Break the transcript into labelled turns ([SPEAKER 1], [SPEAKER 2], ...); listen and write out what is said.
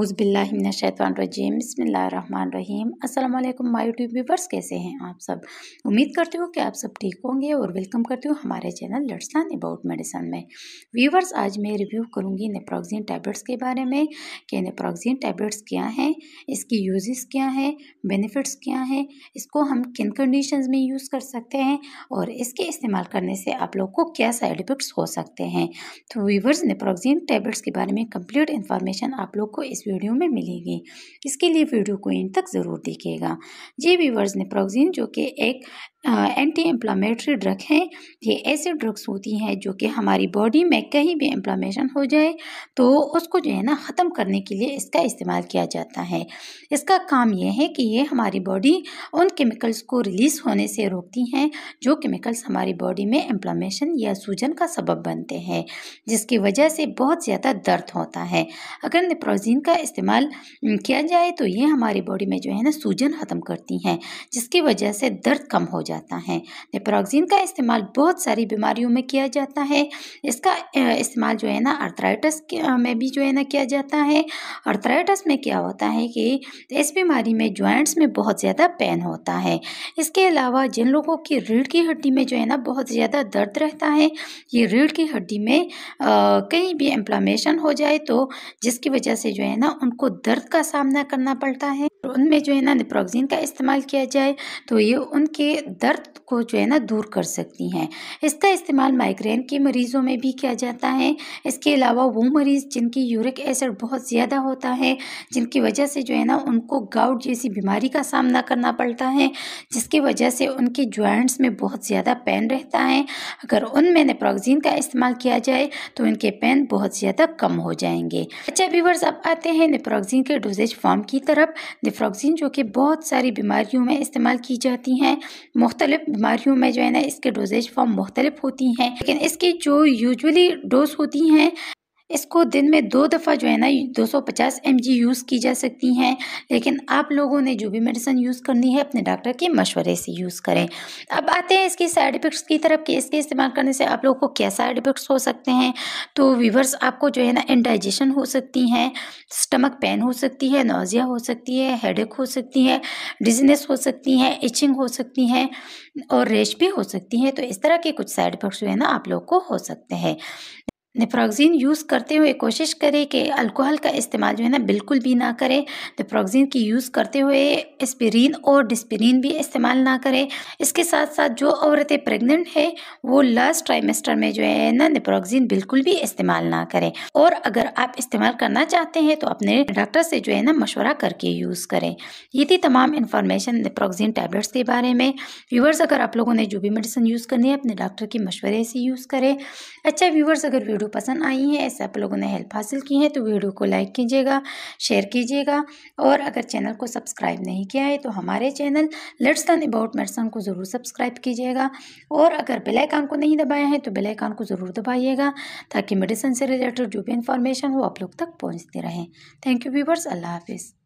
[SPEAKER 1] उज़बिल्लाशैतवानरजीम बसमीम अल्लाम my YouTube viewers कैसे हैं आप सब उम्मीद करती हूँ कि आप सब ठीक होंगे और वेलकम करती हूँ हमारे चैनल लड़सान अबाउट मेडिसन में व्यूवर्स आज मैं रिव्यू करूँगी नेप्रोक्सिन टैबलेट्स के बारे में कि नेप्रोक्सिन टैबलेट्स क्या हैं इसकी यूज़ क्या हैं बेनिफिट्स क्या हैं इसको हम किन कंडीशन में यूज़ कर सकते हैं और इसके इस्तेमाल करने से आप लोग को क्या साइड इफ़ेक्ट्स हो सकते हैं तो व्यूवर्स नेप्रोक्सिन टैबलेट्स के बारे में कम्प्लीट इन्फॉर्मेशन आप लोग को इस वीडियो में मिलेगी इसके लिए वीडियो को इन तक ज़रूर देखिएगा जी वीवर्स ने प्रोगजीन जो कि एक एंटी इम्प्लामेटरी ड्रग हैं ये ऐसे ड्रग्स होती हैं जो कि हमारी बॉडी में कहीं भी इम्प्लामेशन हो जाए तो उसको जो है ना ख़त्म करने के लिए इसका इस्तेमाल किया जाता है इसका काम यह है कि ये हमारी बॉडी उन केमिकल्स को रिलीज़ होने से रोकती हैं जो केमिकल्स हमारी बॉडी में इम्प्लामेशन या सूजन का सबब बनते हैं जिसकी वजह से बहुत ज़्यादा दर्द होता है अगर नेप्रोजीन का इस्तेमाल किया जाए तो ये हमारी बॉडी में जो है ना सूजन ख़त्म करती हैं जिसकी वजह से दर्द कम हो जाता जाता है नेपरोक्सिन का इस्तेमाल बहुत सारी बीमारियों में किया जाता है इसका इस्तेमाल जो है ना अर्थराइटस में भी जो है ना किया जाता है अर्थराइटस में क्या होता है कि इस बीमारी में जॉइंट्स में बहुत ज़्यादा पेन होता है इसके अलावा जिन लोगों की रीढ़ की हड्डी में जो है ना बहुत ज़्यादा दर्द रहता है ये रीढ़ की हड्डी में कहीं भी एम्प्लामेशन हो जाए तो जिसकी वजह से जो है ना उनको दर्द का सामना करना पड़ता है उनमें जो है ना निप्रोक्सिन का इस्तेमाल किया जाए तो ये उनके दर्द को जो है ना दूर कर सकती हैं इसका इस्तेमाल माइग्रेन के मरीज़ों में भी किया जाता है इसके अलावा वो मरीज़ जिनकी यूरिक एसिड बहुत ज़्यादा होता है जिनकी वजह से जो है ना उनको गाउट जैसी बीमारी का सामना करना पड़ता है जिसकी वजह से उनके जॉइंट्स में बहुत ज़्यादा पेन रहता है अगर उनमें निप्रोक्सिन का इस्तेमाल किया जाए तो इनके पेन बहुत ज़्यादा कम हो जाएंगे अच्छा व्यूवर्स अब आते हैं निप्रोक्सिन के डोजेज फॉर्म की तरफ सिफ्रॉक्सिन जो कि बहुत सारी बीमारियों में इस्तेमाल की जाती हैं मुख्तलिफ बीमारियों में जो है ना इसके डोजेज फॉर्म मुख्तलिफ होती हैं लेकिन इसकी जो यूजली डोज होती हैं इसको दिन में दो दफ़ा जो है ना 250 जी यूज़ की जा सकती हैं लेकिन आप लोगों ने जो भी मेडिसन यूज़ करनी है अपने डॉक्टर के मशवरे से यूज़ करें अब आते हैं इसके साइड इफ़ेक्ट्स की तरफ कि इसके इस्तेमाल करने से आप लोगों को क्या साइड इफ़ेक्ट्स हो सकते हैं तो वीवर्स आपको जो है ना इंडाइजेशन हो सकती हैं स्टमक पेन हो सकती है नोज़िया हो सकती है एक हो सकती है डिजनेस हो सकती हैं इचिंग हो सकती हैं और रेश भी हो सकती हैं तो इस तरह के कुछ साइड इफ़ेक्ट्स जो है ना आप लोग को हो सकते हैं नेफ्रोक्सिन यूज़ करते हुए कोशिश करें कि अल्कोहल का इस्तेमाल जो है ना बिल्कुल भी ना करें नेफ्रोक्सिन की यूज़ करते हुए एस्पिरिन और डिस्पिरिन भी इस्तेमाल ना करें इसके साथ साथ जो औरतें प्रेग्नेंट हैं वो लास्ट ट्राइमेस्टर में जो है ना नेफ्रोक्सिन बिल्कुल भी इस्तेमाल ना करें और अगर आप इस्तेमाल करना चाहते हैं तो अपने डॉक्टर से जो है ना मशवरा करके यूज़ करें ये थी तमाम इन्फॉर्मेशन नेफ्रोक्सिन टैबलेट्स के बारे में व्यूवर्स अगर आप लोगों ने जो भी मेडिसिन यूज़ करनी है अपने डॉक्टर के मशवरे से यूज़ करें अच्छा व्यूवर्स अगर वीडियो वीडियो पसंद आई है ऐसे आप लोगों ने हेल्प हासिल की है तो वीडियो को लाइक कीजिएगा शेयर कीजिएगा और अगर चैनल को सब्सक्राइब नहीं किया है तो हमारे channel let's learn about medicine को ज़रूर सब्सक्राइब कीजिएगा और अगर बेलाइकान को नहीं दबाया है तो बेलाइकान को ज़रूर दबाइएगा ताकि मेडिसन से रिलेटेड जो भी इन्फॉर्मेशन हो आप लोग तक पहुँचते रहे थैंक यू व्यूवर्स अल्लाह हाफिज़